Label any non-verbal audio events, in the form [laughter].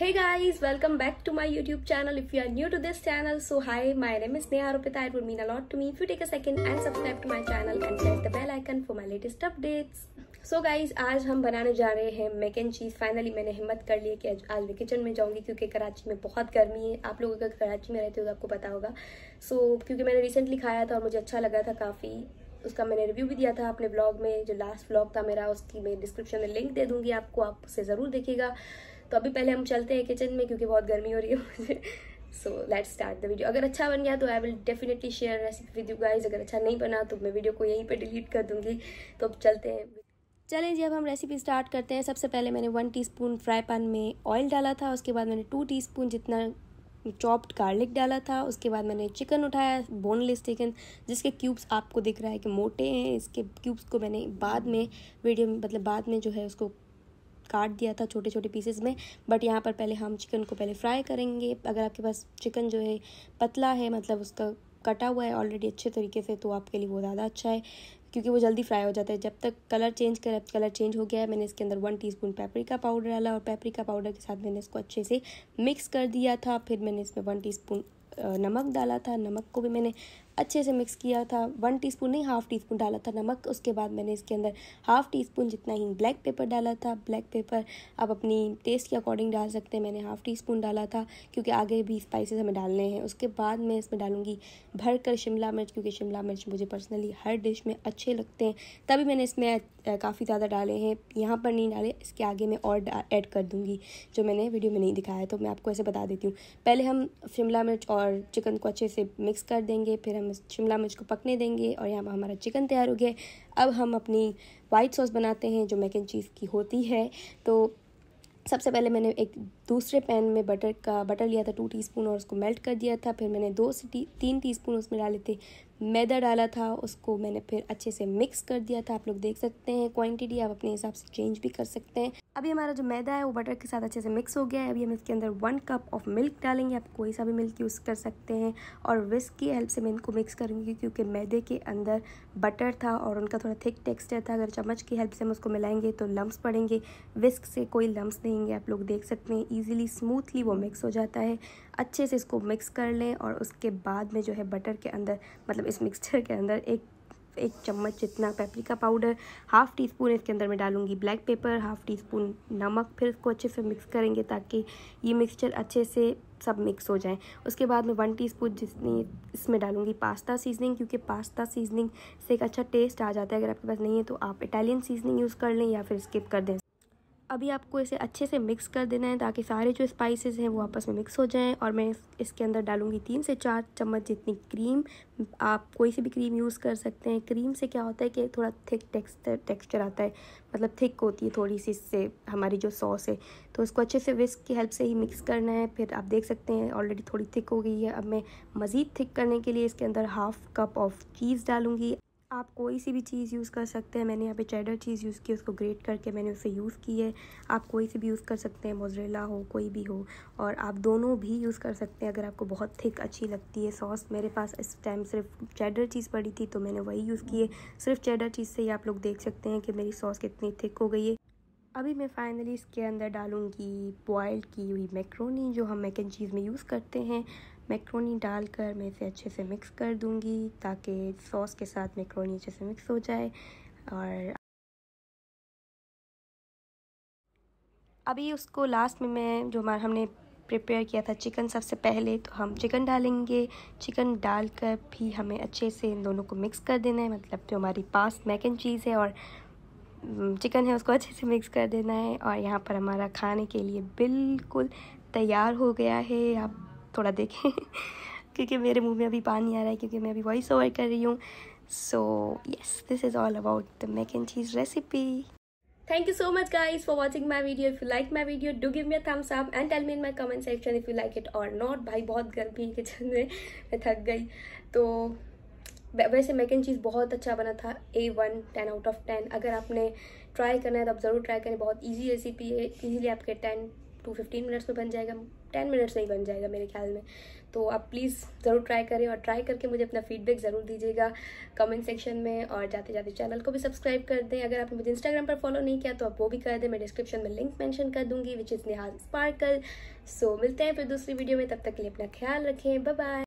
Hey guys, welcome back to my YouTube channel. If you are new to this channel, so hi, my name is Neha Rupita. It would mean a lot to me if you take a second and subscribe to my channel and press the bell icon for my latest updates. So guys आज हम बनाने जा रहे हैं Mac and cheese finally मैंने हिम्मत कर ली है कि आज मैं किचन में जाऊंगी क्योंकि कराची में बहुत गर्मी है आप लोगों का कराची में रहते हो तो आपको पता होगा सो so, क्योंकि मैंने रिसेंटली खाया था और मुझे अच्छा लगा था काफ़ी उसका मैंने रिव्यू भी दिया था अपने ब्लॉग में जो लास्ट ब्लॉग था मेरा उसकी मैं डिस्क्रिप्शन में लिंक दे दूंगी आपको आप उसे ज़रूर देखिएगा तो अभी पहले हम चलते हैं किचन में क्योंकि बहुत गर्मी हो रही है मुझे so let's start the video अगर अच्छा बन गया तो I will definitely share recipe with you guys अगर अच्छा नहीं बना तो मैं वीडियो को यहीं पर डिलीट कर दूंगी तो अब चलते हैं चलें जी अब हम रेसिपी स्टार्ट करते हैं सबसे पहले मैंने वन टीस्पून फ्राई पैन में ऑयल डाला था उसके बाद मैंने टू टीस्पून जितना चॉप्ड गार्लिक डाला था उसके बाद मैंने चिकन उठाया बोनलेस चिकन जिसके क्यूब्स आपको दिख रहा है कि मोटे हैं इसके क्यूब्स को मैंने बाद में वीडियो मतलब बाद में जो है उसको काट दिया था छोटे छोटे पीसेस में बट यहाँ पर पहले हम चिकन को पहले फ्राई करेंगे अगर आपके पास चिकन जो है पतला है मतलब उसका कटा हुआ है ऑलरेडी अच्छे तरीके से तो आपके लिए वो ज़्यादा अच्छा है क्योंकि वो जल्दी फ्राई हो जाता है जब तक कलर चेंज कर कलर चेंज हो गया है मैंने इसके अंदर वन टीस्पून पेपरिका पाउडर डाला और पेपरिका पाउडर के साथ मैंने इसको अच्छे से मिक्स कर दिया था फिर मैंने इसमें वन टीस्पून नमक डाला था नमक को भी मैंने अच्छे से मिक्स किया था वन टीस्पून नहीं हाफ़ टी स्पून डाला था नमक उसके बाद मैंने इसके अंदर हाफ़ टी स्पून जितना ही ब्लैक पेपर डाला था ब्लैक पेपर आप अपनी टेस्ट के अकॉर्डिंग डाल सकते हैं मैंने हाफ़ टी स्पून डाला था क्योंकि आगे भी स्पाइसेस हमें डालने हैं उसके बाद मैं इसमें डालूँगी भर कर शिमला मिर्च क्योंकि शिमला मिर्च मुझे पर्सनली हर डिश में अच्छे लगते हैं तभी मैंने इसमें काफ़ी ज़्यादा डाले हैं यहाँ पर नहीं डाले इसके आगे मैं और ऐड कर दूँगी जो मैंने वीडियो में नहीं दिखाया तो मैं आपको ऐसे बता देती हूँ पहले हम शिमला मिर्च और चिकन को अच्छे से मिक्स कर देंगे फिर हम शिमला मिर्च को पकने देंगे और यहाँ पर हमारा चिकन तैयार हो गया अब हम अपनी वाइट सॉस बनाते हैं जो मैक चीज़ की होती है तो सबसे पहले मैंने एक दूसरे पैन में बटर का बटर लिया था टू टीस्पून और उसको मेल्ट कर दिया था फिर मैंने दो से ती, तीन टीस्पून उसमें डाले थे मैदा डाला था उसको मैंने फिर अच्छे से मिक्स कर दिया था आप लोग देख सकते हैं क्वांटिटी आप अपने हिसाब से चेंज भी कर सकते हैं अभी हमारा जो मैदा है वो बटर के साथ अच्छे से मिक्स हो गया है अभी हम इसके अंदर वन कप ऑफ मिल्क डालेंगे आप कोई सा भी मिल्क यूज़ कर सकते हैं और विस्क की हेल्प से मैं इनको मिक्स करूँगी क्योंकि मैदे के अंदर बटर था और उनका थोड़ा थिक टेक्स्टर था अगर चम्मच की हेल्प से हम उसको मिलाएंगे तो लम्ब पड़ेंगे विस्क से कोई लम्ब नहीं आप लोग देख सकते हैं ईजिली स्मूथली वो मिक्स हो जाता है अच्छे से इसको मिक्स कर लें और उसके बाद में जो है बटर के अंदर मतलब इस मिक्सचर के अंदर एक एक चम्मच जितना paprika powder half teaspoon इसके अंदर मैं डालूंगी black pepper half teaspoon नमक फिर इसको अच्छे से मिक्स करेंगे ताकि ये मिक्सचर अच्छे से सब मिक्स हो जाए उसके बाद मैं वन टीस्पून जितनी इसमें डालूंगी पास्ता सीजनिंग क्योंकि पास्ता सीजनिंग से एक अच्छा टेस्ट आ जाता है अगर आपके पास नहीं है तो आप इटालियन सीजनिंग यूज़ कर लें या फिर स्किप कर दें अभी आपको इसे अच्छे से मिक्स कर देना है ताकि सारे जो स्पाइसेस हैं वो आपस में मिक्स हो जाएं और मैं इसके अंदर डालूंगी तीन से चार चम्मच जितनी क्रीम आप कोई सी भी क्रीम यूज़ कर सकते हैं क्रीम से क्या होता है कि थोड़ा थिक टेक्सचर टेक्सचर आता है मतलब थिक होती है थोड़ी सी इससे हमारी जो सॉस है तो उसको अच्छे से विस्क की हेल्प से ही मिक्स करना है फिर आप देख सकते हैं ऑलरेडी थोड़ी थिक हो गई है अब मैं मज़ीद थिक करने के लिए इसके अंदर हाफ़ कप ऑफ चीज़ डालूंगी आप कोई सी भी चीज़ यूज़ कर सकते हैं मैंने यहाँ पे चेडर चीज़ यूज़ की उसको ग्रेट करके मैंने उसे यूज़ की है आप कोई सी भी यूज़ कर सकते हैं मोजरेला हो कोई भी हो और आप दोनों भी यूज़ कर सकते हैं अगर आपको बहुत थिक अच्छी लगती है सॉस मेरे पास इस टाइम सिर्फ चेडर चीज़ पड़ी थी तो मैंने वही यूज़ की है सिर्फ चेडर चीज़ से ही आप लोग देख सकते हैं कि मेरी सॉस कितनी थिक हो गई है अभी मैं फाइनली इसके अंदर डालूंगी बॉयल की हुई मैक्रोनी जो हम मैक एंड चीज़ में यूज़ करते हैं मैक्रोनी डालकर मैं इसे अच्छे से मिक्स कर दूंगी ताकि सॉस के साथ मैक्रोनी अच्छे से मिक्स हो जाए और अभी उसको लास्ट में मैं जो हमारा हमने प्रिपेयर किया था चिकन सबसे पहले तो हम चिकन डालेंगे चिकन डालकर भी हमें अच्छे से इन दोनों को मिक्स कर देना है मतलब जो हमारी पास मैक एंड चीज़ है और चिकन है उसको अच्छे से मिक्स कर देना है और यहाँ पर हमारा खाने के लिए बिल्कुल तैयार हो गया है आप थोड़ा देखें क्योंकि मेरे मुंह में अभी पानी आ रहा है क्योंकि मैं अभी वॉइस ओवर कर रही हूँ so yes this is all about the mac and cheese recipe thank you so much guys for watching my video if you like my video do give me thumbs up and tell tell me in my comment section if you like it भाई बहुत गर्मी के चलने [laughs] मैं थक गई तो वैसे एंड चीज़ बहुत अच्छा बना था A one ten out of ten अगर आपने ट्राई करना है तो आप ज़रूर ट्राई करें बहुत ईजी रेसिपी है ईजिली आपके टेन टू फिफ्टीन मिनट्स में बन जाएगा टेन मिनट्स में ही बन जाएगा मेरे ख्याल में तो आप प्लीज़ ज़रूर ट्राई करें और ट्राई करके मुझे अपना फीडबैक ज़रूर दीजिएगा कमेंट सेक्शन में और जाते जाते चैनल को भी सब्सक्राइब कर दें अगर आपने मुझे इंस्टाग्राम पर फॉलो नहीं किया तो आप वो भी कर दें मैं डिस्क्रिप्शन में लिंक मैंशन कर दूँगी which is Neha sparkle so मिलते हैं फिर दूसरी वीडियो में तब तक के लिए अपना ख्याल रखें बाय